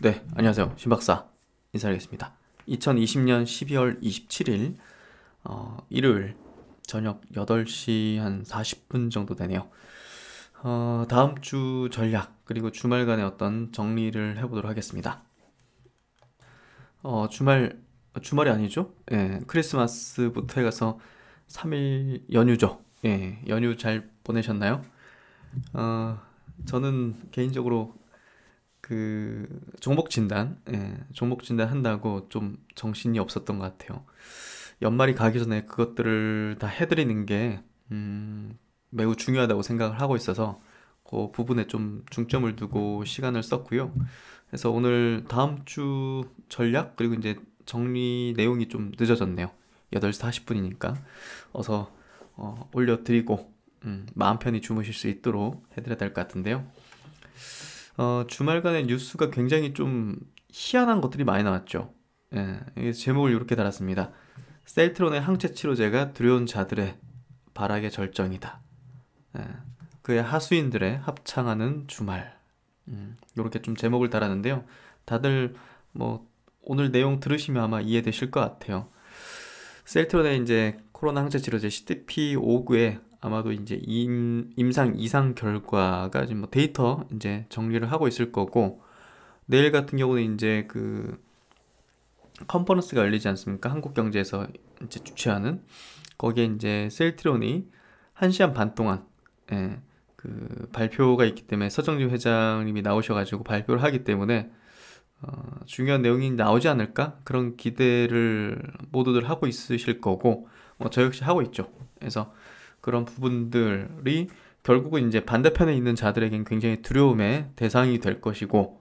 네, 안녕하세요. 신박사 인사드리겠습니다. 2020년 12월 27일 어, 일요일 저녁 8시 한 40분 정도 되네요. 어, 다음 주 전략 그리고 주말간의 어떤 정리를 해보도록 하겠습니다. 어, 주말 주말이 아니죠? 예, 크리스마스부터 해가서 3일 연휴죠. 예, 연휴 잘 보내셨나요? 어, 저는 개인적으로 그 종목 진단, 예, 종목 진단 한다고 좀 정신이 없었던 것 같아요. 연말이 가기 전에 그것들을 다 해드리는 게 음, 매우 중요하다고 생각을 하고 있어서 그 부분에 좀 중점을 두고 시간을 썼고요. 그래서 오늘 다음 주 전략 그리고 이제 정리 내용이 좀 늦어졌네요. 8시 40분이니까 어서 어, 올려드리고 음, 마음 편히 주무실 수 있도록 해드려야 될 것 같은데요. 어, 주말간의 뉴스가 굉장히 좀 희한한 것들이 많이 나왔죠. 예, 제목을 이렇게 달았습니다. 셀트론의 항체 치료제가 두려운 자들의 발악의 절정이다. 예, 그의 하수인들의 합창하는 주말. 음, 이렇게 좀 제목을 달았는데요. 다들 뭐 오늘 내용 들으시면 아마 이해되실 것 같아요. 셀트론의 이제 코로나 항체 치료제 CTP 5 9의 아마도 이제 임, 임상 이상 결과가 지금 뭐 데이터 이제 정리를 하고 있을 거고 내일 같은 경우는 이제 그 컨퍼런스가 열리지 않습니까? 한국경제에서 이제 주최하는 거기에 이제 셀트론이 1시간 반 동안 예, 그 발표가 있기 때문에 서정주 회장님이 나오셔가지고 발표를 하기 때문에 어, 중요한 내용이 나오지 않을까 그런 기대를 모두들 하고 있으실 거고 어, 저 역시 하고 있죠. 그래서 그런 부분들이 결국은 이제 반대편에 있는 자들에겐 굉장히 두려움의 대상이 될 것이고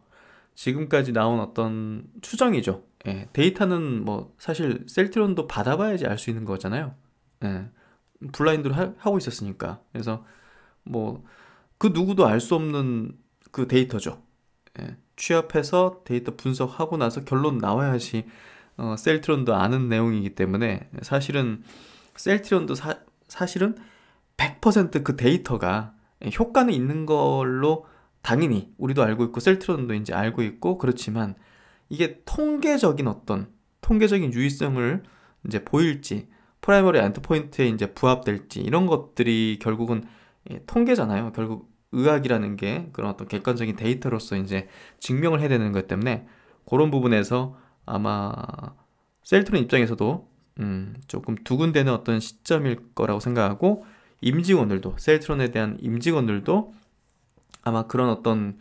지금까지 나온 어떤 추정이죠. 예, 데이터는 뭐 사실 셀트론도 받아봐야지 알 수 있는 거잖아요. 예, 블라인드로 하, 하고 있었으니까. 그래서 뭐 그 누구도 알 수 없는 그 데이터죠. 예, 취합해서 데이터 분석하고 나서 결론 나와야지 어, 셀트론도 아는 내용이기 때문에 사실은 셀트론도 사, 사실은 100%그 데이터가 효과는 있는 걸로 당연히 우리도 알고 있고 셀트론도 이제 알고 있고 그렇지만 이게 통계적인 어떤 통계적인 유의성을 이제 보일지 프라이머리 엔트 포인트에 이제 부합될지 이런 것들이 결국은 예, 통계잖아요. 결국 의학이라는 게 그런 어떤 객관적인 데이터로서 이제 증명을 해야 되는 것 때문에 그런 부분에서 아마 셀트론 입장에서도 음, 조금 두근대는 어떤 시점일 거라고 생각하고 임직원들도 셀트론에 대한 임직원들도 아마 그런 어떤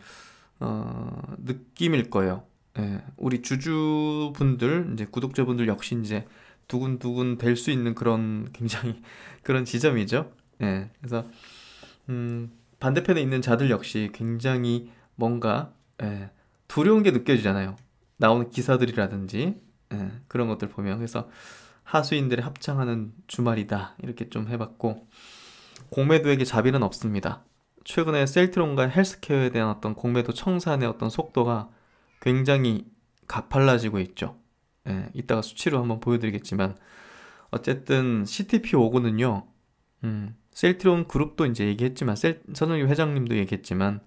어, 느낌일 거예요. 예, 우리 주주분들 이제 구독자분들 역시 이제 두근두근 될 수 있는 그런 굉장히 그런 지점이죠. 예, 그래서 음, 반대편에 있는 자들 역시 굉장히 뭔가 예, 두려운 게 느껴지잖아요. 나오는 기사들이라든지 예, 그런 것들 보면 그래서 하수인들이 합창하는 주말이다 이렇게 좀 해봤고 공매도에게 자비는 없습니다. 최근에 셀트론과 헬스케어에 대한 어떤 공매도 청산의 어떤 속도가 굉장히 가팔라지고 있죠. 예, 이따가 수치로 한번 보여드리겠지만 어쨌든 CTP5고는요. 음, 셀트론 그룹도 이제 얘기했지만 셀, 선우유 회장님도 얘기했지만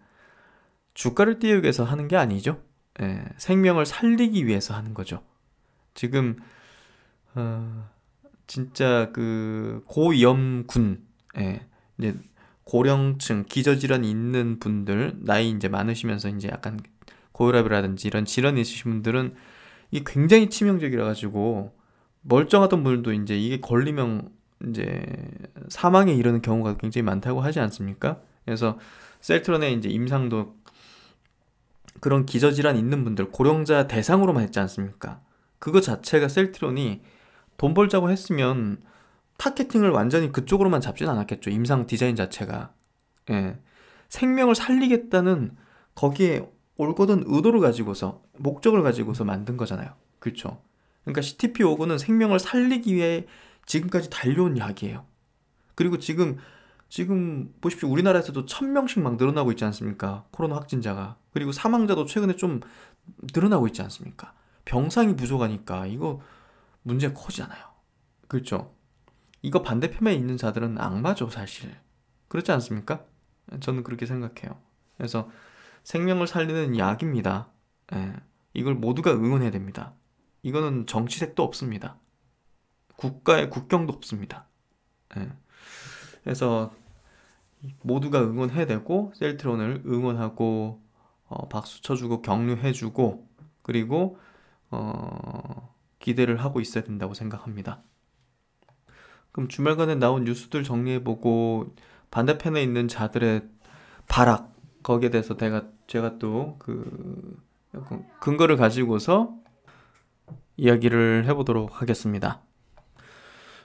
주가를 띄우기 위해서 하는 게 아니죠. 예, 생명을 살리기 위해서 하는 거죠. 지금 어, 진짜 그 고위험군 예, 이제 고령층 기저질환 있는 분들 나이 이제 많으시면서 이제 약간 고혈압이라든지 이런 질환이 있으신 분들은 이게 굉장히 치명적이라 가지고 멀쩡하던 분들도 이제 이게 걸리면 이제 사망에 이르는 경우가 굉장히 많다고 하지 않습니까? 그래서 셀트론의 이제 임상도 그런 기저질환 있는 분들 고령자 대상으로만 했지 않습니까? 그거 자체가 셀트론이 돈 벌자고 했으면 타겟팅을 완전히 그쪽으로만 잡진 않았겠죠. 임상 디자인 자체가. 예. 생명을 살리겠다는 거기에 올거든 의도를 가지고서 목적을 가지고서 만든 거잖아요. 그렇죠. 그러니까 CTP5고는 생명을 살리기 위해 지금까지 달려온 약이에요. 그리고 지금 지금 보십시오. 우리나라에서도 천명씩막 늘어나고 있지 않습니까? 코로나 확진자가. 그리고 사망자도 최근에 좀 늘어나고 있지 않습니까? 병상이 부족하니까 이거 문제 커지잖아요. 그렇죠. 이거 반대편에 있는 자들은 악마죠, 사실. 그렇지 않습니까? 저는 그렇게 생각해요. 그래서 생명을 살리는 약입니다. 예, 이걸 모두가 응원해야 됩니다. 이거는 정치색도 없습니다. 국가의 국경도 없습니다. 예, 그래서 모두가 응원해야 되고 셀트론을 응원하고 어, 박수 쳐주고 격려해주고 그리고 어, 기대를 하고 있어야 된다고 생각합니다. 그럼 주말간에 나온 뉴스들 정리해보고 반대편에 있는 자들의 발악 거기에 대해서 제가 제가 또그 근거를 가지고서 이야기를 해보도록 하겠습니다.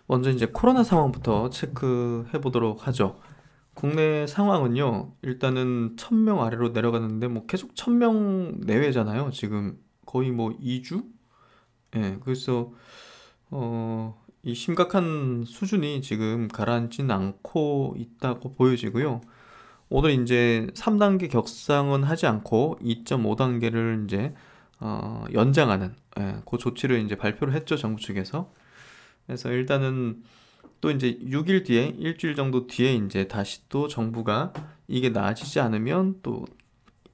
먼저 이제 코로나 상황부터 체크해 보도록 하죠. 국내 상황은요, 일단은 1000명 아래로 내려가는데, 뭐 계속 1000명 내외잖아요. 지금 거의 뭐 2주? 예, 네, 그래서, 어, 이 심각한 수준이 지금 가라앉진 않고 있다고 보여지고요. 오늘 이제 3단계 격상은 하지 않고 2.5단계를 이제 어 연장하는 예, 그 조치를 이제 발표를 했죠 정부 측에서. 그래서 일단은 또 이제 6일 뒤에 일주일 정도 뒤에 이제 다시 또 정부가 이게 나아지지 않으면 또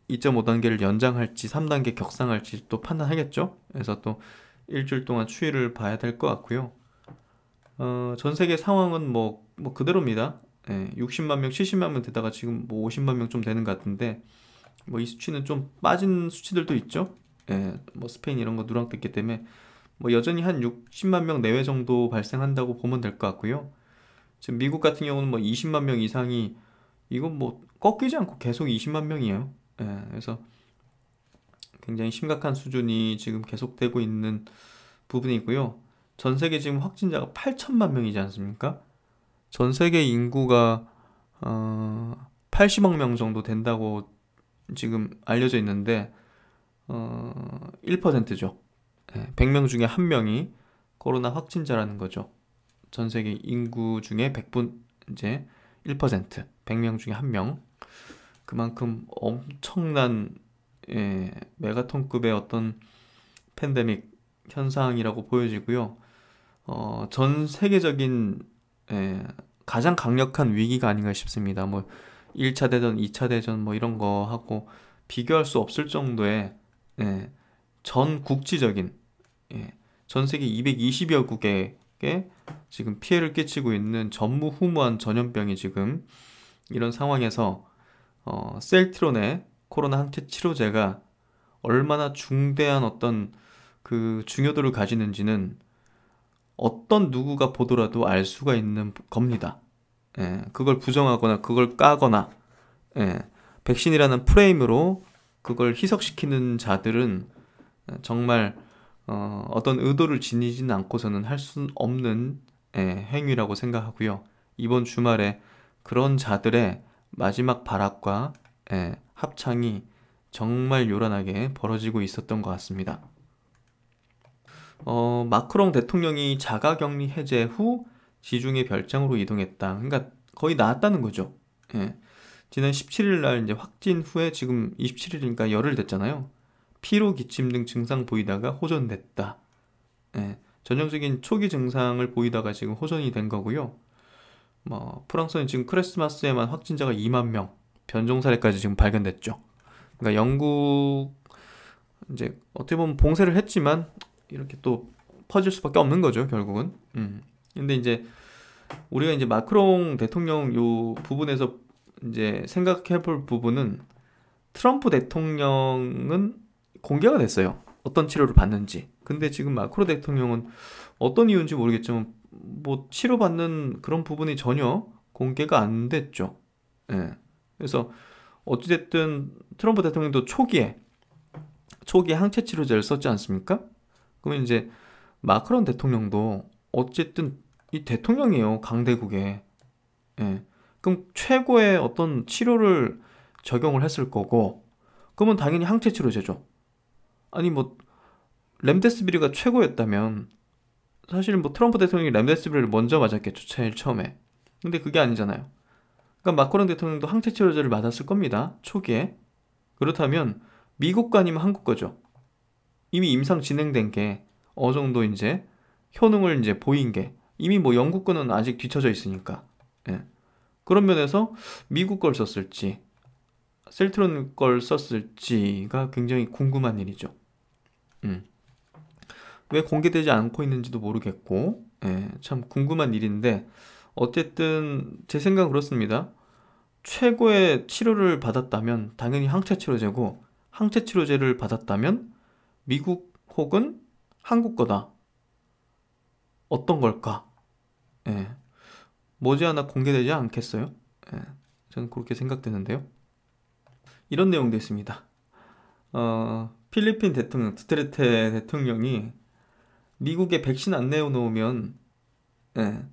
2.5단계를 연장할지 3단계 격상할지 또 판단하겠죠. 그래서 또 일주일 동안 추이를 봐야 될 것 같고요. 어, 전 세계 상황은 뭐, 뭐 그대로입니다. 예, 60만 명, 70만 명 되다가 지금 뭐 50만 명 좀 되는 것 같은데, 뭐 이 수치는 좀 빠진 수치들도 있죠. 예, 뭐 스페인 이런 거 누락 됐기 때문에, 뭐 여전히 한 60만 명 내외 정도 발생한다고 보면 될 것 같고요. 지금 미국 같은 경우는 뭐 20만 명 이상이, 이건 뭐 꺾이지 않고 계속 20만 명이에요. 예, 그래서 굉장히 심각한 수준이 지금 계속되고 있는 부분이고요. 전 세계 지금 확진자가 8천만 명이지 않습니까? 전 세계 인구가 어, 80억 명 정도 된다고 지금 알려져 있는데 어, 1%죠. 네, 100명 중에 한 명이 코로나 확진자라는 거죠. 전 세계 인구 중에 100분 이제 1% 100명 중에 한 명. 그만큼 엄청난 예, 메가톤급의 어떤 팬데믹 현상이라고 보여지고요. 어, 전 세계적인 에, 예, 가장 강력한 위기가 아닌가 싶습니다. 뭐 1차 대전, 2차 대전 뭐 이런 거 하고 비교할 수 없을 정도의 예, 전 국지적인 예, 전 세계 220여 국에 게 지금 피해를 끼치고 있는 전무후무한 전염병이 지금 이런 상황에서 어, 셀트론의 코로나 항체 치료제가 얼마나 중대한 어떤 그 중요도를 가지는지는 어떤 누구가 보더라도 알 수가 있는 겁니다. 예, 그걸 부정하거나 그걸 까거나 예, 백신이라는 프레임으로 그걸 희석시키는 자들은 예, 정말 어, 어떤 의도를 지니지는 않고서는 할 수 없는 예, 행위라고 생각하고요. 이번 주말에 그런 자들의 마지막 발악과 예, 합창이 정말 요란하게 벌어지고 있었던 것 같습니다. 어, 마크롱 대통령이 자가격리 해제 후 지중해 별장으로 이동했다. 그러니까 거의 나았다는 거죠. 예. 지난 17일 날 이제 확진 후에 지금 27일이니까 열흘 됐잖아요. 피로 기침 등 증상 보이다가 호전됐다. 예. 전형적인 초기 증상을 보이다가 지금 호전이 된 거고요. 뭐 프랑스는 지금 크리스마스에만 확진자가 2만 명, 변종 사례까지 지금 발견됐죠. 그러니까 영국 이제 어떻게 보면 봉쇄를 했지만 이렇게 또 퍼질 수밖에 없는 거죠 결국은. 음. 근데 이제 우리가 이제 마크롱 대통령 요 부분에서 이제 생각해볼 부분은 트럼프 대통령은 공개가 됐어요. 어떤 치료를 받는지. 근데 지금 마크로 대통령은 어떤 이유인지 모르겠지만 뭐 치료받는 그런 부분이 전혀 공개가 안 됐죠. 예. 그래서 어찌됐든 트럼프 대통령도 초기에 초기에 항체 치료제를 썼지 않습니까? 그러면 이제 마크론 대통령도 어쨌든 이 대통령이에요. 강대국에. 예. 그럼 최고의 어떤 치료를 적용을 했을 거고, 그러면 당연히 항체 치료제죠. 아니, 뭐, 램데스비리가 최고였다면, 사실 뭐 트럼프 대통령이 램데스비리를 먼저 맞았겠죠. 제일 처음에. 근데 그게 아니잖아요. 그러니까 마크론 대통령도 항체 치료제를 맞았을 겁니다. 초기에. 그렇다면, 미국 거 아니면 한국 거죠. 이미 임상 진행된 게 어느 정도 이제 효능을 이제 보인 게 이미 뭐 영국 거은 아직 뒤쳐져 있으니까 예. 그런 면에서 미국 걸 썼을지 셀트론 걸 썼을지가 굉장히 궁금한 일이죠. 음. 왜 공개되지 않고 있는지도 모르겠고 예, 참 궁금한 일인데 어쨌든 제 생각은 그렇습니다. 최고의 치료를 받았다면 당연히 항체 치료제고 항체 치료제를 받았다면 미국 혹은 한국 거다. 어떤 걸까? 예. 머지않아 공개되지 않겠어요? 예. 저는 그렇게 생각되는데요. 이런 내용도 있습니다. 어, 필리핀 대통령, 두테르테 대통령이 미국에 백신 안 내어놓으면, 예,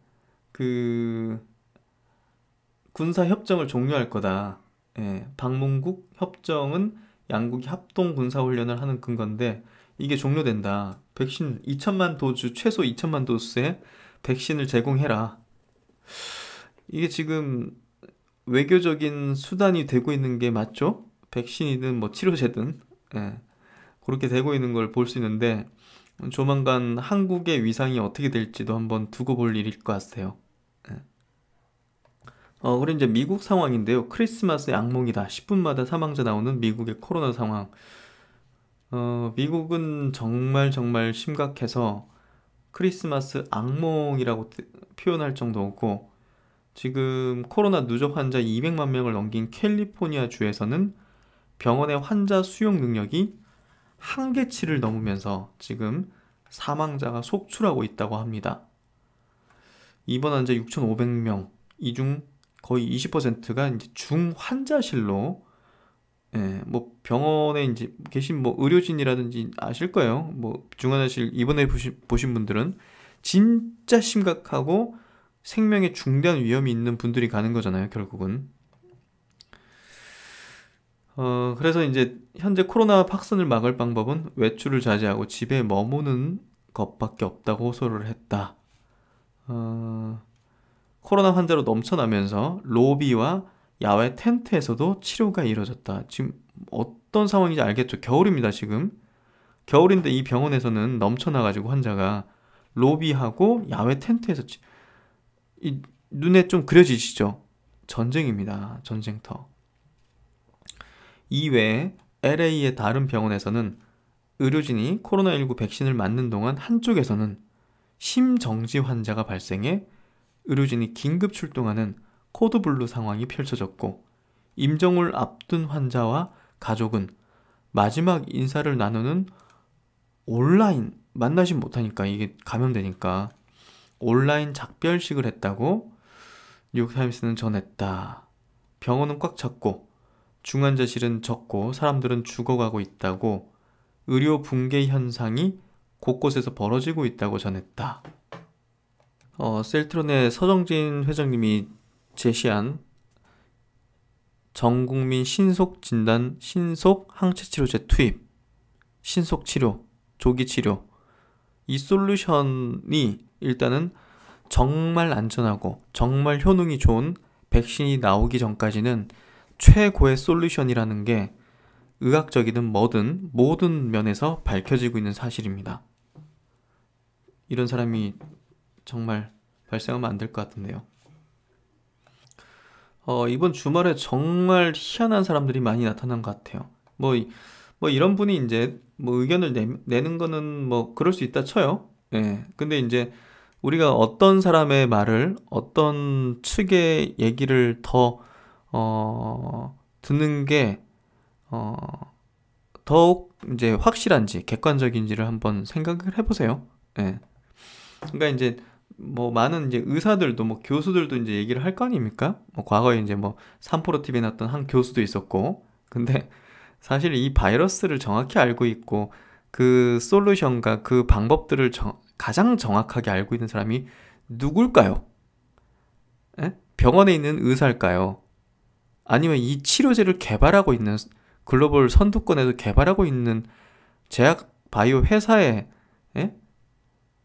그, 군사 협정을 종료할 거다. 예, 방문국 협정은 양국이 합동 군사훈련을 하는 근건데 이게 종료된다. 백신 2천만 도즈 최소 2천만 도스에 백신을 제공해라. 이게 지금 외교적인 수단이 되고 있는 게 맞죠? 백신이든 뭐 치료제든 예. 그렇게 되고 있는 걸 볼 수 있는데 조만간 한국의 위상이 어떻게 될지도 한번 두고 볼 일일 것 같아요. 예. 어, 그리고 이제 미국 상황인데요. 크리스마스 악몽이다. 10분마다 사망자 나오는 미국의 코로나 상황. 어, 미국은 정말 정말 심각해서 크리스마스 악몽이라고 표현할 정도고 지금 코로나 누적 환자 200만 명을 넘긴 캘리포니아 주에서는 병원의 환자 수용 능력이 한계치를 넘으면서 지금 사망자가 속출하고 있다고 합니다. 이번 환자 6,500명, 이중 거의 20%가 이제 중환자실로 예, 뭐 병원에 이제 계신 뭐 의료진이라든지 아실 거예요. 뭐 중환자실 입원해 보신, 보신 분들은 진짜 심각하고 생명에 중대한 위험이 있는 분들이 가는 거잖아요, 결국은. 어, 그래서 이제 현재 코로나 확산을 막을 방법은 외출을 자제하고 집에 머무는 것밖에 없다고 호소를 했다. 어, 코로나 환자로 넘쳐나면서 로비와 야외 텐트에서도 치료가 이루어졌다. 지금 어떤 상황인지 알겠죠? 겨울입니다, 지금. 겨울인데 이 병원에서는 넘쳐나가지고 환자가 로비하고 야외 텐트에서 치... 이 눈에 좀 그려지시죠? 전쟁입니다. 전쟁터. 이외에 LA의 다른 병원에서는 의료진이 코로나19 백신을 맞는 동안 한쪽에서는 심정지 환자가 발생해 의료진이 긴급 출동하는 코드블루 상황이 펼쳐졌고 임정을 앞둔 환자와 가족은 마지막 인사를 나누는 온라인 만나지 못하니까 이게 감염되니까 온라인 작별식을 했다고 뉴욕타임스는 전했다. 병원은 꽉 찼고 중환자실은 적고 사람들은 죽어가고 있다고 의료 붕괴 현상이 곳곳에서 벌어지고 있다고 전했다. 어, 셀트론의 서정진 회장님이 제시한 전국민 신속 진단, 신속 항체 치료제 투입, 신속 치료, 조기 치료 이 솔루션이 일단은 정말 안전하고 정말 효능이 좋은 백신이 나오기 전까지는 최고의 솔루션이라는 게 의학적이든 뭐든 모든 면에서 밝혀지고 있는 사실입니다. 이런 사람이 정말 발생하면 안 될 것 같은데요. 어, 이번 주말에 정말 희한한 사람들이 많이 나타난 것 같아요. 뭐, 뭐 이런 분이 이제 뭐 의견을 내, 내는 거는 뭐 그럴 수 있다 쳐요. 예. 근데 이제 우리가 어떤 사람의 말을 어떤 측의 얘기를 더, 어, 듣는 게, 어, 더욱 이제 확실한지 객관적인지를 한번 생각을 해보세요. 예. 그러니까 이제 뭐 많은 이제 의사들도 뭐 교수들도 이제 얘기를 할 거 아닙니까? 뭐 과거에 이제 뭐 삼프로 TV에 났던 한 교수도 있었고 근데 사실 이 바이러스를 정확히 알고 있고 그 솔루션과 그 방법들을 정, 가장 정확하게 알고 있는 사람이 누굴까요? 에? 예? 병원에 있는 의사일까요? 아니면 이 치료제를 개발하고 있는 글로벌 선두권에서 개발하고 있는 제약 바이오 회사의 에? 예?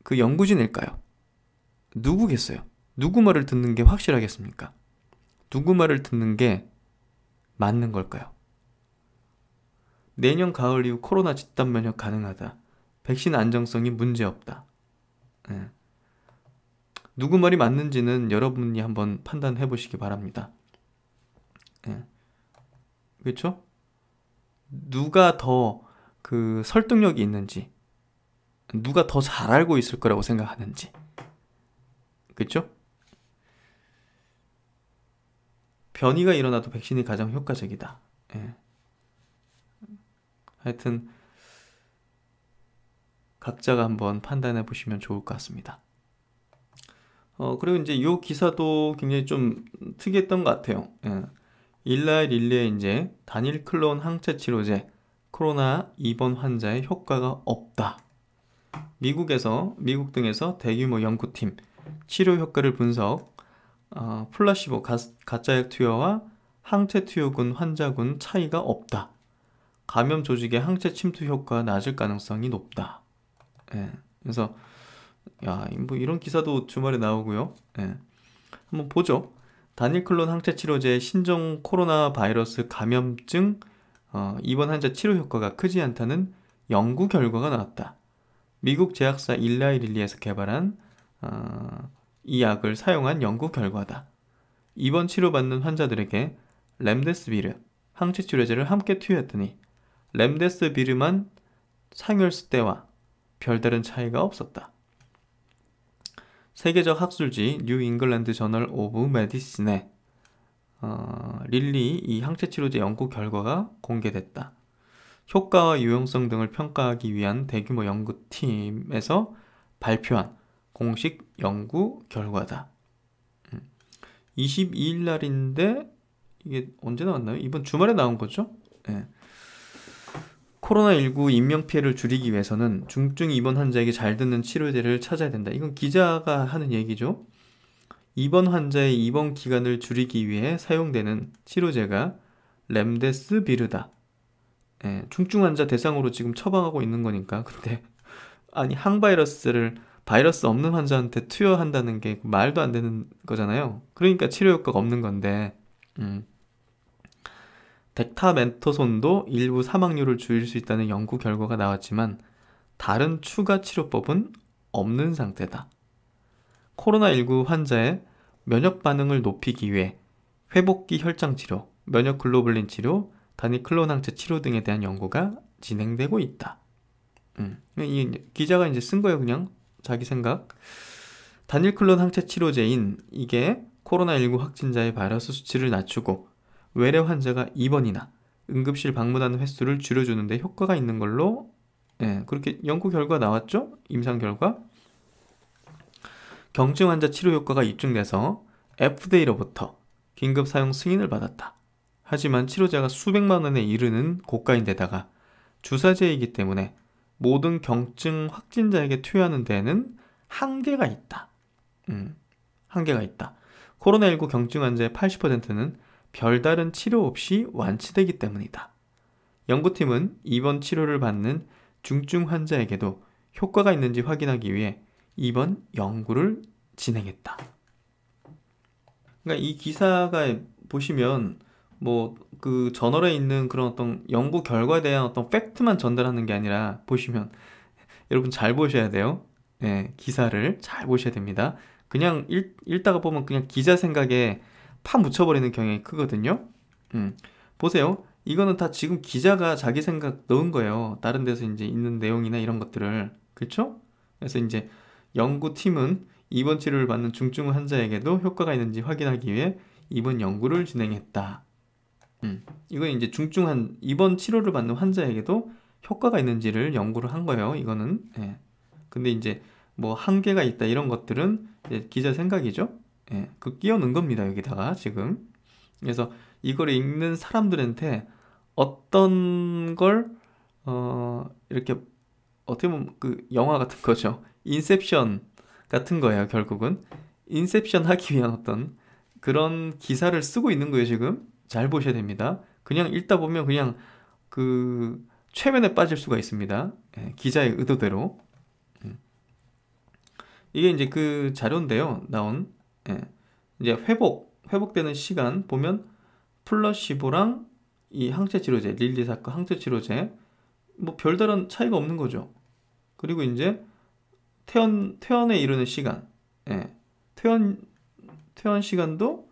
그 연구진일까요? 누구겠어요? 누구 말을 듣는 게 확실하겠습니까? 누구 말을 듣는 게 맞는 걸까요? 내년 가을 이후 코로나 집단 면역 가능하다. 백신 안정성이 문제없다. 네. 예. 누구 말이 맞는지는 여러분이 한번 판단해 보시기 바랍니다. 네. 그렇죠? 누가 더 그 설득력이 있는지, 누가 더 잘 알고 있을 거라고 생각하는지. 그쵸 변이가 일어나도 백신이 가장 효과적이다. 예. 하여튼 각자가 한번 판단해 보시면 좋을 것 같습니다. 어, 그리고 이제 이 기사도 굉장히 좀 특이했던 것 같아요. 예. 일라일 일리에 이제 단일 클론 항체 치료제 코로나 입원 환자의 효과가 없다. 미국에서 미국 등에서 대규모 연구팀 치료 효과를 분석, 어, 플라시보 가, 가짜액 투여와 항체 투여군 환자군 차이가 없다. 감염 조직의 항체 침투 효과 낮을 가능성이 높다. 예. 그래서 야, 뭐 이런 기사도 주말에 나오고요. 예. 한번 보죠. 단일 클론 항체 치료제 신종 코로나 바이러스 감염증 어, 입원 환자 치료 효과가 크지 않다는 연구 결과가 나왔다. 미국 제약사 일라이릴리에서 개발한 어, 이 약을 사용한 연구 결과다. 이번 치료받는 환자들에게 렘데스비르, 항체 치료제를 함께 투여했더니 렘데스비르만 상혈수 때와 별다른 차이가 없었다. 세계적 학술지 뉴 잉글랜드 저널 오브 메디신에 어, 릴리 이 항체 치료제 연구 결과가 공개됐다. 효과와 유용성 등을 평가하기 위한 대규모 연구팀에서 발표한 공식 연구 결과다. 22일 음. 날인데 이게 언제 나왔나요? 이번 주말에 나온 거죠? 네. 예. 코로나19 인명 피해를 줄이기 위해서는 중증 입원 환자에게 잘 듣는 치료제를 찾아야 된다. 이건 기자가 하는 얘기죠. 입원 환자의 입원 기간을 줄이기 위해 사용되는 치료제가 렘데스비르다. 예, 중증 환자 대상으로 지금 처방하고 있는 거니까. 근데 아니 항바이러스를 바이러스 없는 환자한테 투여한다는 게 말도 안 되는 거잖아요. 그러니까 치료 효과가 없는 건데, 음. 덱타멘토손도 일부 사망률을 줄일 수 있다는 연구 결과가 나왔지만 다른 추가 치료법은 없는 상태다. 코로나19 환자의 면역 반응을 높이기 위해 회복기 혈장 치료, 면역 글로블린 치료, 단위 클론 항체 치료 등에 대한 연구가 진행되고 있다. 음. 이 기자가 이제 쓴 거예요, 그냥. 자기 생각. 단일 클론 항체 치료제인 이게 코로나19 확진자의 바이러스 수치를 낮추고 외래 환자가 입원이나 응급실 방문하는 횟수를 줄여주는데 효과가 있는 걸로 예, 그렇게 연구 결과 나왔죠? 임상 결과. 경증 환자 치료 효과가 입증돼서 FDA로부터 긴급 사용 승인을 받았다. 하지만 치료제가 수백만 원에 이르는 고가인데다가 주사제이기 때문에 모든 경증 확진자에게 투여하는 데는 에 한계가 있다. 음, 한계가 있다. 코로나19 경증 환자의 80%는 별다른 치료 없이 완치되기 때문이다. 연구팀은 입원 치료를 받는 중증 환자에게도 효과가 있는지 확인하기 위해 입원 연구를 진행했다. 그러니까 이 기사가 보시면 뭐그 저널에 있는 그런 어떤 연구 결과에 대한 어떤 팩트만 전달하는 게 아니라 보시면 여러분 잘 보셔야 돼요. 네, 기사를 잘 보셔야 됩니다. 그냥 읽, 읽다가 보면 그냥 기자 생각에 파 묻혀버리는 경향이 크거든요. 음, 보세요. 이거는 다 지금 기자가 자기 생각 넣은 거예요. 다른 데서 이제 있는 내용이나 이런 것들을. 그렇죠? 그래서 이제 연구팀은 입원 치료를 받는 중증 환자에게도 효과가 있는지 확인하기 위해 입원 연구를 진행했다. 음. 이건 이제 중증 한 입원 치료를 받는 환자에게도 효과가 있는지를 연구를 한 거예요. 이거는 예. 근데 이제 뭐 한계가 있다 이런 것들은 기자 생각이죠. 예. 그 끼워 넣은 겁니다. 여기다가 지금 그래서 이걸 읽는 사람들한테 어떤 걸 어, 이렇게 어떻게 보면 그 영화 같은 거죠. 인셉션 같은 거예요. 결국은 인셉션 하기 위한 어떤 그런 기사를 쓰고 있는 거예요. 지금 잘 보셔야 됩니다. 그냥 읽다 보면 그냥 그 최면에 빠질 수가 있습니다. 예, 기자의 의도대로. 예. 이게 이제 그 자료인데요. 나온 예, 이제 회복 회복되는 시간 보면 플러시보랑 이 항체 치료제 릴리사크 항체 치료제 뭐 별다른 차이가 없는 거죠. 그리고 이제 퇴원 퇴원에 이르는 시간, 예, 퇴원 퇴원 시간도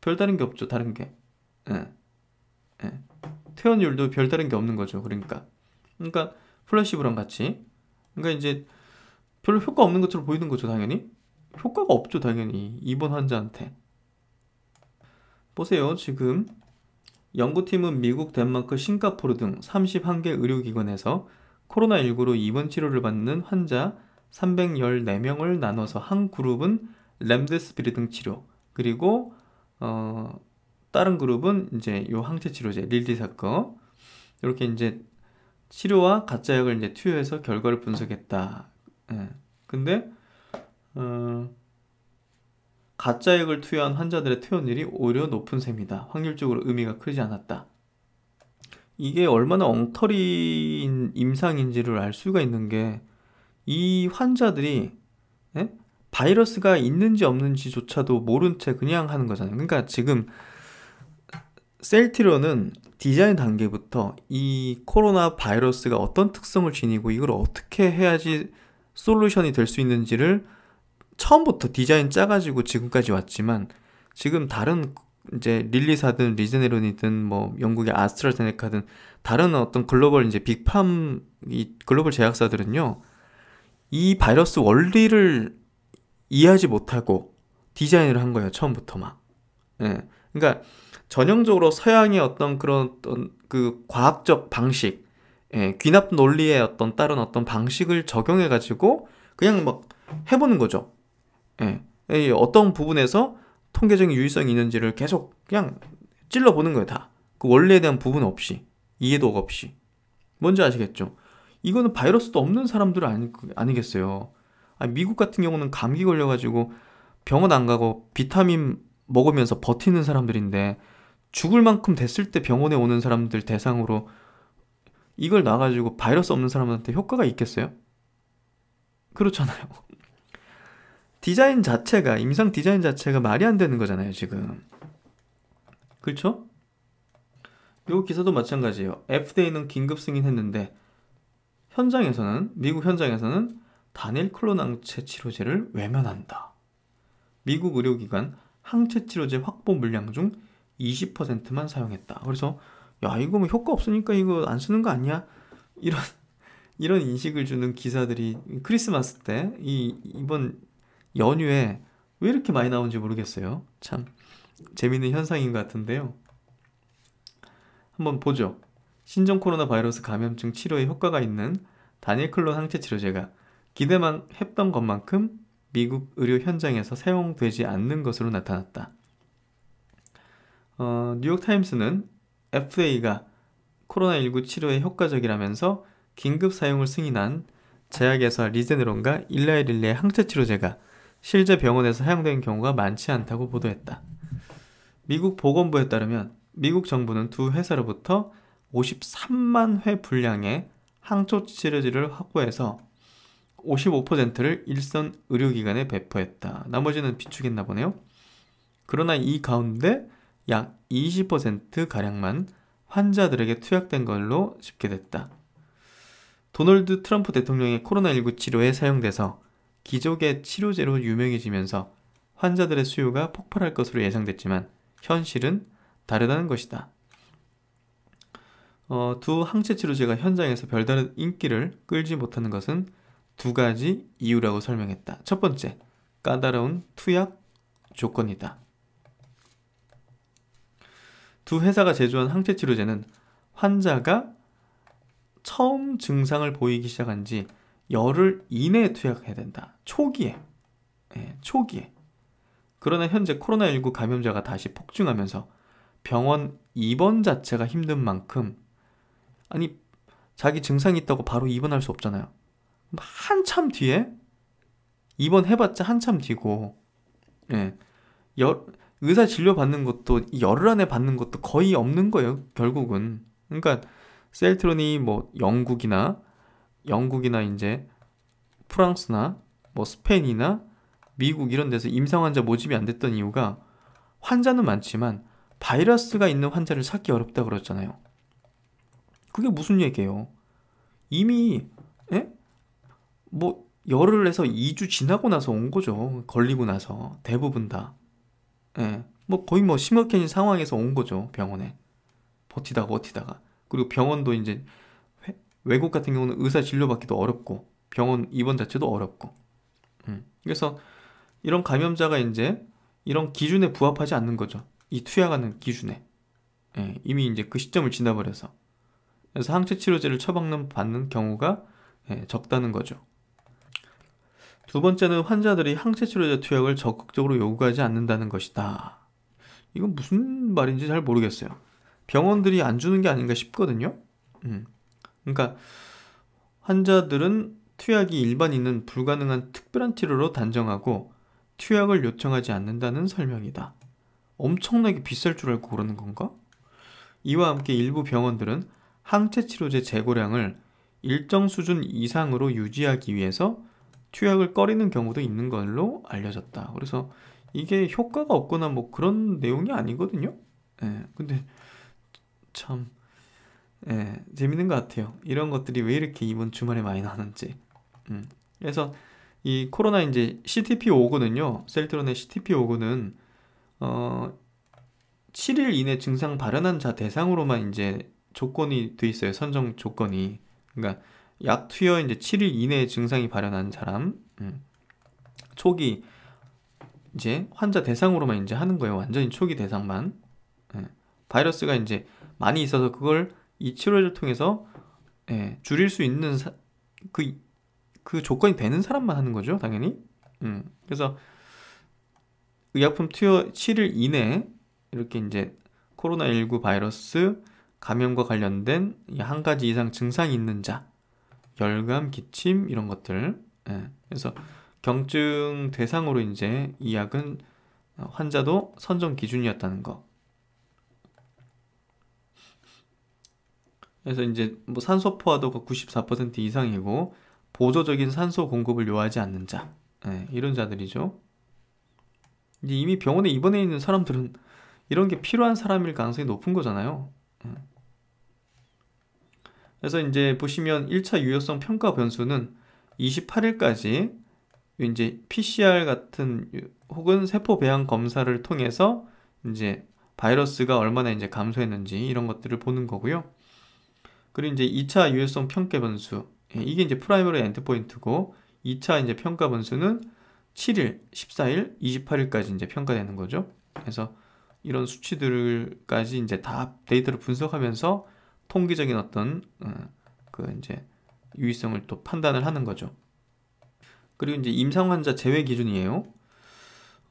별다른 게 없죠. 다른 게 예. 예. 퇴원율도 별다른 게 없는 거죠. 그러니까. 그러니까 플래시브랑 같이. 그러니까 이제 별로 효과 없는 것처럼 보이는 거죠, 당연히. 효과가 없죠, 당연히. 입원 환자한테. 보세요. 지금 연구팀은 미국, 덴마크, 싱가포르 등 31개 의료기관에서 코로나19로 입원 치료를 받는 환자 314명을 나눠서 한 그룹은 램데스비르 등 치료, 그리고 어, 다른 그룹은 이제 요 항체 치료제 릴리사 거 이렇게 이제 치료와 가짜 약을 이제 투여해서 결과를 분석했다. 예. 근데 어, 가짜 약을 투여한 환자들의 퇴원율이 오히려 높은 셈이다. 확률적으로 의미가 크지 않았다. 이게 얼마나 엉터리인 임상인지를 알 수가 있는 게 이 환자들이 예? 바이러스가 있는지 없는지조차도 모른 채 그냥 하는 거잖아요. 그러니까 지금 셀티로는 디자인 단계부터 이 코로나 바이러스가 어떤 특성을 지니고 이걸 어떻게 해야지 솔루션이 될 수 있는지를 처음부터 디자인 짜가지고 지금까지 왔지만 지금 다른 이제 릴리사든 리즈네론이든뭐 영국의 아스트라제네카든 다른 어떤 글로벌 이제 빅팜 이 글로벌 제약사들은요 이 바이러스 원리를 이해하지 못하고 디자인을 한 거예요 처음부터 막. 예. 그러니까 전형적으로 서양의 어떤 그런 어떤 그 과학적 방식, 예, 귀납 논리의 어떤 다른 어떤 방식을 적용해 가지고 그냥 막 해보는 거죠. 예, 예, 어떤 부분에서 통계적인 유의성이 있는지를 계속 그냥 찔러 보는 거예요 다. 그 원리에 대한 부분 없이 이해도 가 없이 뭔지 아시겠죠? 이거는 바이러스도 없는 사람들 아니, 아니겠어요. 아니, 미국 같은 경우는 감기 걸려가지고 병원 안 가고 비타민 먹으면서 버티는 사람들인데 죽을 만큼 됐을 때 병원에 오는 사람들 대상으로 이걸 놔가지고 바이러스 없는 사람한테 효과가 있겠어요? 그렇잖아요. 디자인 자체가, 임상 디자인 자체가 말이 안 되는 거잖아요, 지금. 그렇죠? 요 기사도 마찬가지예요. FDA는 긴급 승인했는데 현장에서는 미국 현장에서는 단일 클론 항체 치료제를 외면한다. 미국 의료기관 항체 치료제 확보 물량 중 20%만 사용했다. 그래서 야 이거 뭐 효과 없으니까 이거 안 쓰는 거 아니야? 이런 이런 인식을 주는 기사들이 크리스마스 때 이 이번 연휴에 왜 이렇게 많이 나온지 모르겠어요. 참재밌는 현상인 것 같은데요. 한번 보죠. 신종 코로나 바이러스 감염증 치료에 효과가 있는 다닐클론 항체 치료제가 기대만 했던 것만큼 미국 의료 현장에서 사용되지 않는 것으로 나타났다. 어, 뉴욕타임스는 FA가 코로나19 치료에 효과적이라면서 긴급 사용을 승인한 제약에서 리제네론과 일라이릴레 항체 치료제가 실제 병원에서 사용된 경우가 많지 않다고 보도했다. 미국 보건부에 따르면 미국 정부는 두 회사로부터 53만 회 분량의 항초 치료제를 확보해서 55%를 일선 의료기관에 배포했다. 나머지는 비축했나 보네요. 그러나 이 가운데 약 20%가량만 환자들에게 투약된 걸로 집계됐다. 도널드 트럼프 대통령의 코로나19 치료에 사용돼서 기적의 치료제로 유명해지면서 환자들의 수요가 폭발할 것으로 예상됐지만 현실은 다르다는 것이다. 어, 두 항체 치료제가 현장에서 별다른 인기를 끌지 못하는 것은 두 가지 이유라고 설명했다. 첫 번째, 까다로운 투약 조건이다. 두 회사가 제조한 항체 치료제는 환자가 처음 증상을 보이기 시작한 지 열흘 이내에 투약해야 된다. 초기에. 예, 초기에. 그러나 현재 코로나19 감염자가 다시 폭증하면서 병원 입원 자체가 힘든 만큼 아니 자기 증상이 있다고 바로 입원할 수 없잖아요. 한참 뒤에 입원해봤자 한참 뒤고 예. 열 의사 진료 받는 것도 열흘 안에 받는 것도 거의 없는 거예요. 결국은. 그러니까 셀트론이 뭐 영국이나 영국이나 이제 프랑스나 뭐 스페인이나 미국 이런 데서 임상 환자 모집이 안 됐던 이유가 환자는 많지만 바이러스가 있는 환자를 찾기 어렵다 그랬잖아요. 그게 무슨 얘기예요? 이미 에? 예? 뭐 열흘에서 2주 지나고 나서 온 거죠. 걸리고 나서 대부분 다. 예. 뭐 거의 뭐 심각해진 상황에서 온 거죠 병원에 버티다가 버티다가 그리고 병원도 이제 회, 외국 같은 경우는 의사 진료받기도 어렵고 병원 입원 자체도 어렵고 음. 그래서 이런 감염자가 이제 이런 기준에 부합하지 않는 거죠 이 투약하는 기준에 예, 이미 이제 그 시점을 지나버려서 그래서 항체 치료제를 처방받는 경우가 예, 적다는 거죠 두 번째는 환자들이 항체 치료제 투약을 적극적으로 요구하지 않는다는 것이다. 이건 무슨 말인지 잘 모르겠어요. 병원들이 안 주는 게 아닌가 싶거든요. 음. 그러니까 환자들은 투약이 일반인은 불가능한 특별한 치료로 단정하고 투약을 요청하지 않는다는 설명이다. 엄청나게 비쌀 줄 알고 그러는 건가? 이와 함께 일부 병원들은 항체 치료제 재고량을 일정 수준 이상으로 유지하기 위해서 투약을 꺼리는 경우도 있는 걸로 알려졌다. 그래서 이게 효과가 없거나 뭐 그런 내용이 아니거든요. 예, 근데 참 예, 재밌는 것 같아요. 이런 것들이 왜 이렇게 이번 주말에 많이 나는지. 음, 그래서 이 코로나 이제 CTP5구는요. 셀트론의 CTP5구는 어 7일 이내 증상 발현한 자 대상으로만 이제 조건이 돼 있어요. 선정 조건이. 그러니까 약 투여 이제 7일 이내에 증상이 발현한 사람 음. 초기 이제 환자 대상으로만 이제 하는 거예요. 완전히 초기 대상만 예. 바이러스가 이제 많이 있어서 그걸 이 치료제를 통해서 예, 줄일 수 있는 그그 그 조건이 되는 사람만 하는 거죠, 당연히. 음. 그래서 의약품 투여 7일 이내에 이렇게 이제 코로나19 바이러스 감염과 관련된 한 가지 이상 증상이 있는 자 열감, 기침 이런 것들. 예. 그래서 경증 대상으로 이제 이 약은 환자도 선정 기준이었다는 거. 그래서 이제 뭐 산소 포화도가 94% 그 이상이고 보조적인 산소 공급을 요하지 않는 자. 예, 이런 자들이죠. 이미 병원에 입원해 있는 사람들은 이런 게 필요한 사람일 가능성이 높은 거잖아요. 예. 그래서 이제 보시면 1차 유효성 평가 변수는 28일까지 이제 PCR 같은 혹은 세포 배양 검사를 통해서 이제 바이러스가 얼마나 이제 감소했는지 이런 것들을 보는 거고요. 그리고 이제 2차 유효성 평가 변수 예, 이게 이제 프라이머리 엔트 포인트고 2차 이제 평가 변수는 7일, 14일, 28일까지 이제 평가되는 거죠. 그래서 이런 수치들까지 이제 다 데이터를 분석하면서 통계적인 어떤 어, 그 이제 유의성을 또 판단을 하는 거죠. 그리고 이제 임상 환자 제외 기준이에요.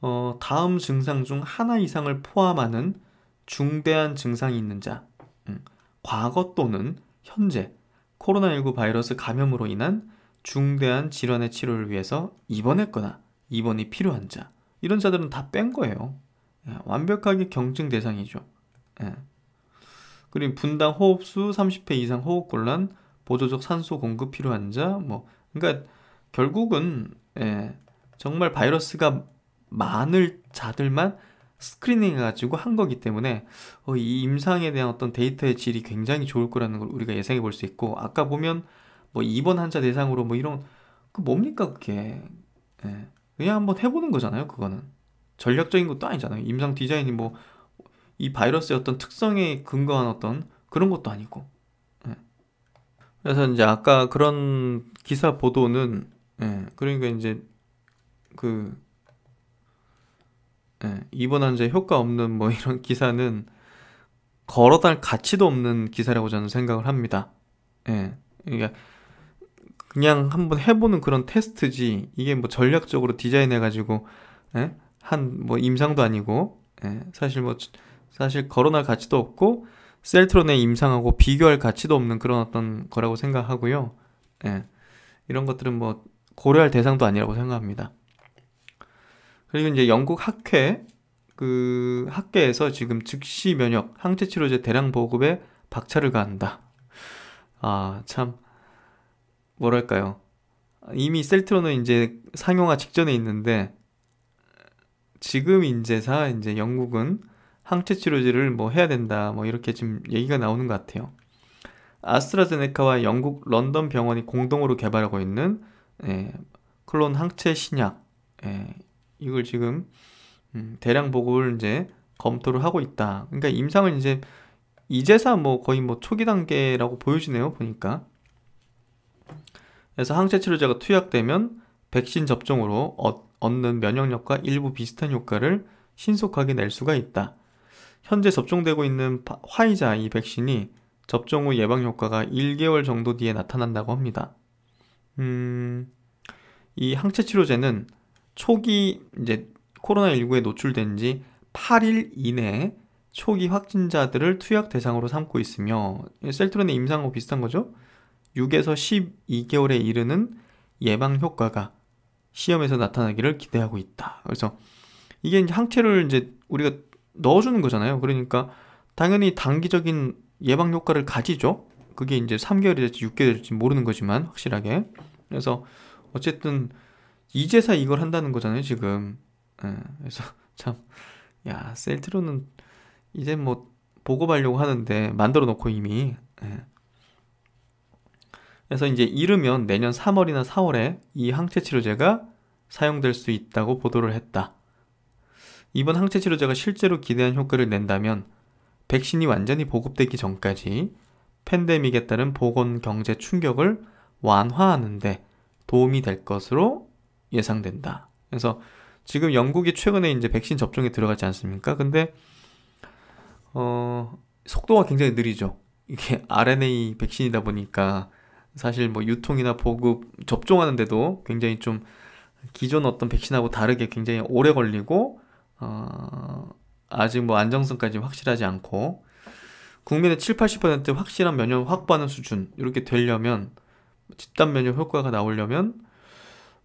어, 다음 증상 중 하나 이상을 포함하는 중대한 증상이 있는 자, 음, 과거 또는 현재 코로나19 바이러스 감염으로 인한 중대한 질환의 치료를 위해서 입원했거나 입원이 필요한 자, 이런 자들은 다 뺀 거예요. 예, 완벽하게 경증 대상이죠. 예. 그리고 분당 호흡수 30회 이상 호흡곤란, 보조적 산소 공급 필요한 자, 뭐, 그러니까 결국은 예, 정말 바이러스가 많을 자들만 스크리닝해가지고 한 거기 때문에 어, 이 임상에 대한 어떤 데이터의 질이 굉장히 좋을 거라는 걸 우리가 예상해 볼 수 있고 아까 보면 뭐 입원 환자 대상으로 뭐 이런 그 뭡니까 그게 예, 그냥 한번 해보는 거잖아요 그거는 전략적인 것도 아니잖아요 임상 디자인이 뭐이 바이러스의 어떤 특성에 근거한 어떤 그런 것도 아니고. 예. 그래서 이제 아까 그런 기사 보도는 예. 그러니까 이제 그 예. 입원 환자 효과 없는 뭐 이런 기사는 걸어달 가치도 없는 기사라고 저는 생각을 합니다. 예. 그러니까 그냥 한번 해보는 그런 테스트지 이게 뭐 전략적으로 디자인해가지고 예? 한 뭐 임상도 아니고 예? 사실 뭐 사실 거론할 가치도 없고 셀트론의 임상하고 비교할 가치도 없는 그런 어떤 거라고 생각하고요. 예. 이런 것들은 뭐 고려할 대상도 아니라고 생각합니다. 그리고 이제 영국 학회 그 학계에서 지금 즉시 면역 항체 치료제 대량 보급에 박차를 가한다. 아, 참 뭐랄까요? 이미 셀트론은 이제 상용화 직전에 있는데 지금 인제사 이제 영국은 항체 치료제를 뭐 해야 된다 뭐 이렇게 지금 얘기가 나오는 것 같아요. 아스트라제네카와 영국 런던 병원이 공동으로 개발하고 있는 예, 클론 항체 신약 예, 이걸 지금 음, 대량 보급을 이제 검토를 하고 있다. 그러니까 임상을 이제 이제서 뭐 거의 뭐 초기 단계라고 보여지네요 보니까. 그래서 항체 치료제가 투약되면 백신 접종으로 얻, 얻는 면역력과 일부 비슷한 효과를 신속하게 낼 수가 있다. 현재 접종되고 있는 화이자 이 백신이 접종 후 예방 효과가 1개월 정도 뒤에 나타난다고 합니다. 음, 이 항체 치료제는 초기 이제 코로나19에 노출된 지 8일 이내에 초기 확진자들을 투약 대상으로 삼고 있으며 셀트론의 임상과 비슷한 거죠. 6에서 12개월에 이르는 예방 효과가 시험에서 나타나기를 기대하고 있다. 그래서 이게 이제 항체를 이제 우리가 넣어주는 거잖아요. 그러니까 당연히 단기적인 예방 효과를 가지죠. 그게 이제 3개월이 될지 6개월이 될지 모르는 거지만 확실하게. 그래서 어쨌든 이제서 이걸 한다는 거잖아요. 지금. 예, 그래서 참, 야 셀트로는 이제 뭐 보고받려고 하는데 만들어 놓고 이미. 예. 그래서 이제 이르면 내년 3월이나 4월에 이 항체 치료제가 사용될 수 있다고 보도를 했다. 이번 항체 치료제가 실제로 기대한 효과를 낸다면 백신이 완전히 보급되기 전까지 팬데믹에 따른 보건 경제 충격을 완화하는데 도움이 될 것으로 예상된다. 그래서 지금 영국이 최근에 이제 백신 접종에 들어가지 않습니까? 근데 어 속도가 굉장히 느리죠. 이게 RNA 백신이다 보니까 사실 뭐 유통이나 보급 접종하는데도 굉장히 좀 기존 어떤 백신하고 다르게 굉장히 오래 걸리고 어, 아직 뭐 안정성까지 확실하지 않고 국민의 7, 80% 확실한 면역 확보하는 수준 이렇게 되려면 집단 면역 효과가 나오려면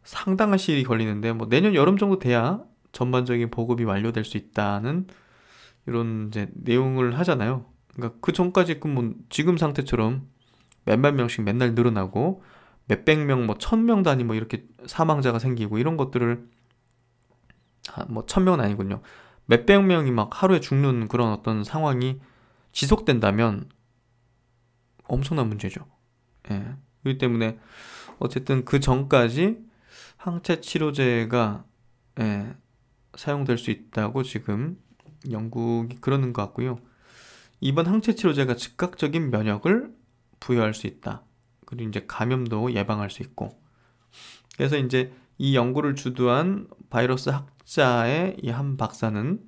상당한 시일이 걸리는데 뭐 내년 여름 정도 돼야 전반적인 보급이 완료될 수 있다는 이런 이제 내용을 하잖아요. 그러니까 그 전까지 그뭐 지금 상태처럼 몇만 명씩 맨날 늘어나고 몇백 명, 뭐 천 명 단위 뭐 이렇게 사망자가 생기고 이런 것들을 뭐천 명은 아니군요. 몇백 명이 막 하루에 죽는 그런 어떤 상황이 지속된다면 엄청난 문제죠. 예. 그기 때문에 어쨌든 그 전까지 항체 치료제가 예, 사용될 수 있다고 지금 영국이 그러는 것 같고요. 이번 항체 치료제가 즉각적인 면역을 부여할 수 있다. 그리고 이제 감염도 예방할 수 있고. 그래서 이제 이 연구를 주도한 바이러스 학자의 이 한 박사는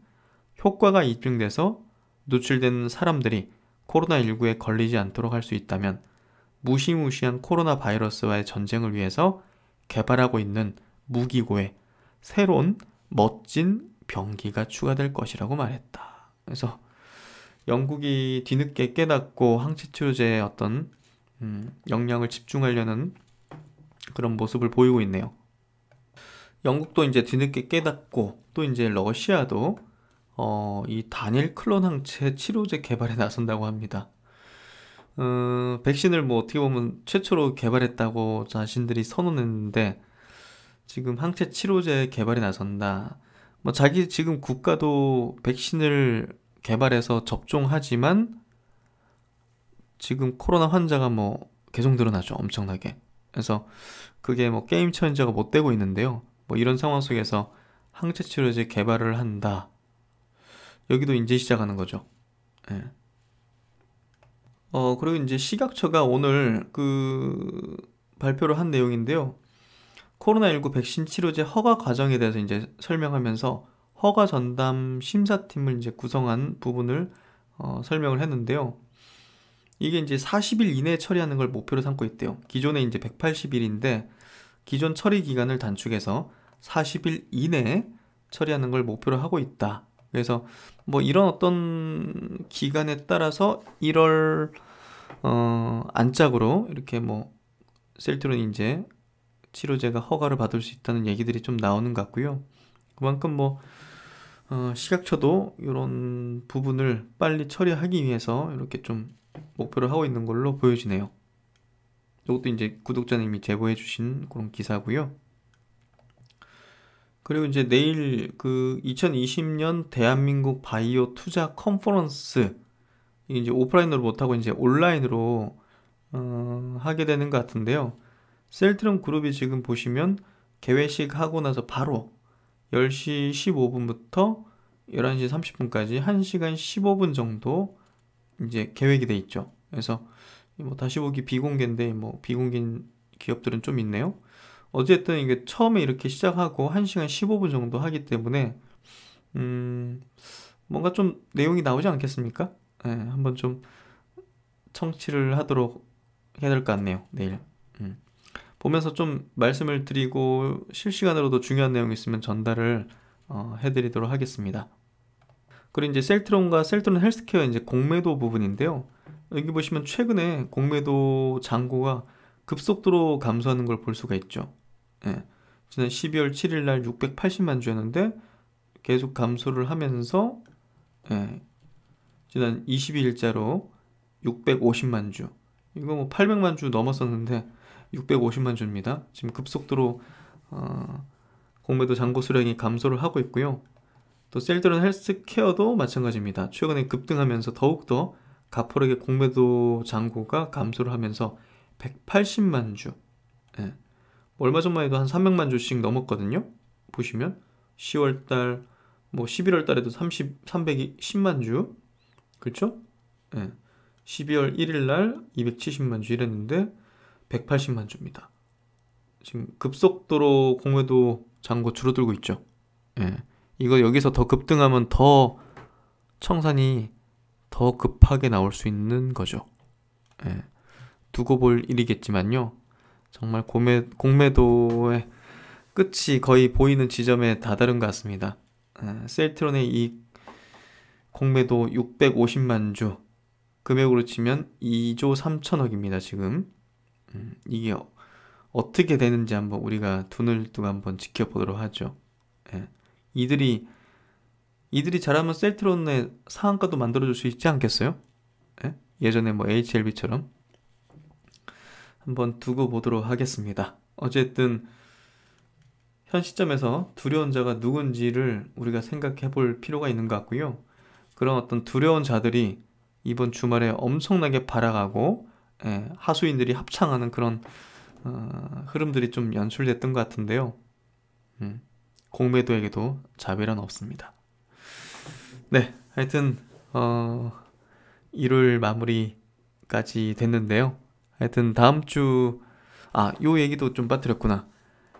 효과가 입증돼서 노출된 사람들이 코로나19에 걸리지 않도록 할 수 있다면 무시무시한 코로나 바이러스와의 전쟁을 위해서 개발하고 있는 무기고에 새로운 멋진 병기가 추가될 것이라고 말했다. 그래서 영국이 뒤늦게 깨닫고 항체치료제의 어떤 음, 역량을 집중하려는 그런 모습을 보이고 있네요. 영국도 이제 뒤늦게 깨닫고 또 이제 러시아도 어, 이 단일 클론 항체 치료제 개발에 나선다고 합니다. 어, 백신을 뭐 어떻게 보면 최초로 개발했다고 자신들이 선언했는데 지금 항체 치료제 개발에 나선다. 뭐 자기 지금 국가도 백신을 개발해서 접종하지만 지금 코로나 환자가 뭐 계속 늘어나죠. 엄청나게. 그래서 그게 뭐 게임 체인저가 못 되고 있는데요. 뭐 이런 상황 속에서 항체 치료제 개발을 한다. 여기도 이제 시작하는 거죠. 예. 어, 그리고 이제 식약처가 오늘 그 발표를 한 내용인데요. 코로나19 백신 치료제 허가 과정에 대해서 이제 설명하면서 허가 전담 심사팀을 이제 구성한 부분을 어, 설명을 했는데요. 이게 이제 40일 이내에 처리하는 걸 목표로 삼고 있대요. 기존에 이제 180일인데 기존 처리 기간을 단축해서 40일 이내에 처리하는 걸 목표로 하고 있다. 그래서 뭐 이런 어떤 기간에 따라서 1월 어, 안짝으로 이렇게 뭐 셀트론 인제 치료제가 허가를 받을 수 있다는 얘기들이 좀 나오는 것 같고요. 그만큼 뭐 어, 시각처도 이런 부분을 빨리 처리하기 위해서 이렇게 좀 목표를 하고 있는 걸로 보여지네요. 이것도 이제 구독자님이 제보해 주신 그런 기사고요. 그리고 이제 내일 그 2020년 대한민국 바이오 투자 컨퍼런스 이제 오프라인으로 못하고 이제 온라인으로 어, 하게 되는 것 같은데요. 셀트럼 그룹이 지금 보시면 개회식 하고 나서 바로 10시 15분부터 11시 30분까지 1시간 15분 정도 이제 계획이 돼 있죠. 그래서 뭐 다시 보기 비공개인데 뭐 비공개인 기업들은 좀 있네요. 어쨌든 이게 처음에 이렇게 시작하고 1시간 15분 정도 하기 때문에 음 뭔가 좀 내용이 나오지 않겠습니까? 예, 네, 한번 좀 청취를 하도록 해야 될 것 같네요. 내일. 음. 보면서 좀 말씀을 드리고 실시간으로도 중요한 내용 이 있으면 전달을 어, 해드리도록 하겠습니다. 그리고 이제 셀트론과 셀트론 헬스케어 이제 공매도 부분인데요. 여기 보시면 최근에 공매도 잔고가 급속도로 감소하는 걸 볼 수가 있죠. 예. 지난 12월 7일 날 680만 주였는데 계속 감소를 하면서 예. 지난 22일자로 650만 주. 이거 뭐 800만 주 넘었었는데 650만 주입니다. 지금 급속도로 어, 공매도 잔고 수량이 감소를 하고 있고요. 또 셀드런 헬스케어도 마찬가지입니다. 최근에 급등하면서 더욱더 가포르게 공매도 잔고가 감소를 하면서 180만 주 예. 얼마 전만 해도 한 300만 주씩 넘었거든요 보시면 10월달 뭐 11월달에도 30, 310만 주 그렇죠? 예. 12월 1일날 270만 주 이랬는데 180만 주입니다 지금 급속도로 공매도 잔고 줄어들고 있죠 예. 이거 여기서 더 급등하면 더 청산이 더 급하게 나올 수 있는 거죠. 예. 두고 볼 일이겠지만요. 정말 공매, 공매도의 끝이 거의 보이는 지점에 다다른 것 같습니다. 예. 셀트론의 이 공매도 650만 주 금액으로 치면 2조 3천억입니다. 지금 음, 이게 어떻게 되는지 한번 우리가 두늘뜨고 한번 지켜보도록 하죠. 예. 이들이 이들이 잘하면 셀트론의 상한가도 만들어줄 수 있지 않겠어요? 예? 전에뭐 HLB처럼 한번 두고 보도록 하겠습니다. 어쨌든 현 시점에서 두려운 자가 누군지를 우리가 생각해 볼 필요가 있는 것 같고요. 그런 어떤 두려운 자들이 이번 주말에 엄청나게 발악하고 예, 하수인들이 합창하는 그런 어, 흐름들이 좀 연출됐던 것 같은데요. 음, 공매도에게도 자비란 없습니다. 네, 하여튼 어, 일요일 마무리까지 됐는데요. 하여튼 다음 주 아, 요 얘기도 좀 빠뜨렸구나.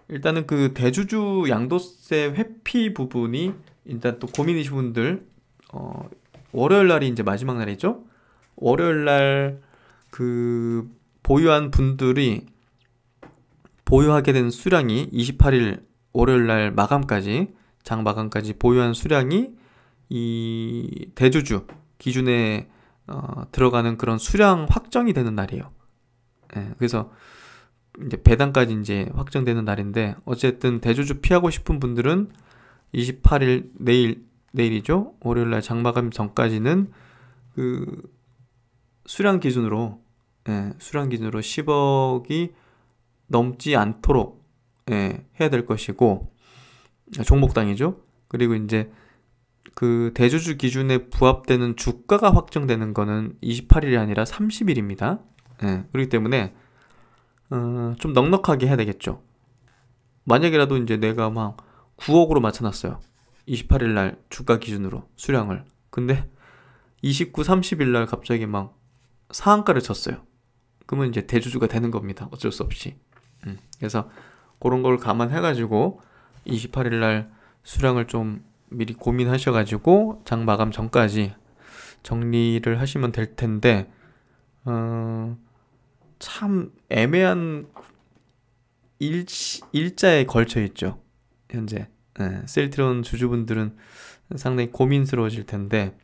일단은 그 대주주 양도세 회피 부분이 일단 또 고민이신 분들 어, 월요일 날이 이제 마지막 날이죠. 월요일 날 그 보유한 분들이 보유하게 된 수량이 28일 월요일 날 마감까지 장 마감까지 보유한 수량이 이 대주주 기준에 어, 들어가는 그런 수량 확정이 되는 날이에요. 예, 그래서 이제 배당까지 이제 확정되는 날인데 어쨌든 대주주 피하고 싶은 분들은 28일 내일 내일이죠. 월요일 날 장마감 전까지는 그 수량 기준으로 예, 수량 기준으로 10억이 넘지 않도록 예, 해야 될 것이고 종목당이죠. 그리고 이제 그 대주주 기준에 부합되는 주가가 확정되는 거는 28일이 아니라 30일입니다. 예, 그렇기 때문에 어, 좀 넉넉하게 해야 되겠죠. 만약에라도 이제 내가 막 9억으로 맞춰놨어요. 28일 날 주가 기준으로 수량을. 근데 29, 30일 날 갑자기 막 상한가를 쳤어요. 그러면 이제 대주주가 되는 겁니다. 어쩔 수 없이. 음, 그래서 그런 걸 감안해가지고 28일 날 수량을 좀 미리 고민하셔가지고 장 마감 전까지 정리를 하시면 될 텐데 어, 참 애매한 일, 일자에 걸쳐 있죠 현재 네, 셀트론 주주분들은 상당히 고민스러워질 텐데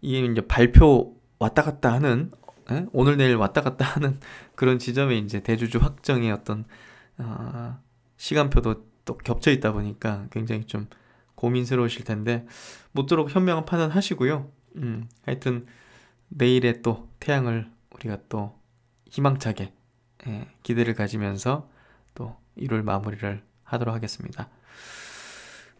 이게 이제 발표 왔다 갔다 하는 에? 예, 오늘 내일 왔다 갔다 하는 그런 지점에 이제 대주주 확정의 어떤 어, 시간표도 또 겹쳐 있다 보니까 굉장히 좀 고민스러우실 텐데 못도록 현명한 판단하시고요. 음, 하여튼 내일의 또 태양을 우리가 또 희망차게 예, 기대를 가지면서 또 1월 마무리를 하도록 하겠습니다.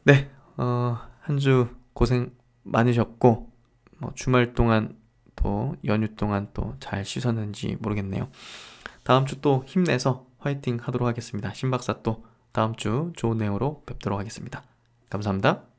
네, 어, 한 주 고생 많으셨고 뭐 주말 동안 또 연휴 동안 또 잘 씻었는지 모르겠네요. 다음 주 또 힘내서 화이팅 하도록 하겠습니다. 신박사 또 다음 주 좋은 내용으로 뵙도록 하겠습니다. 감사합니다.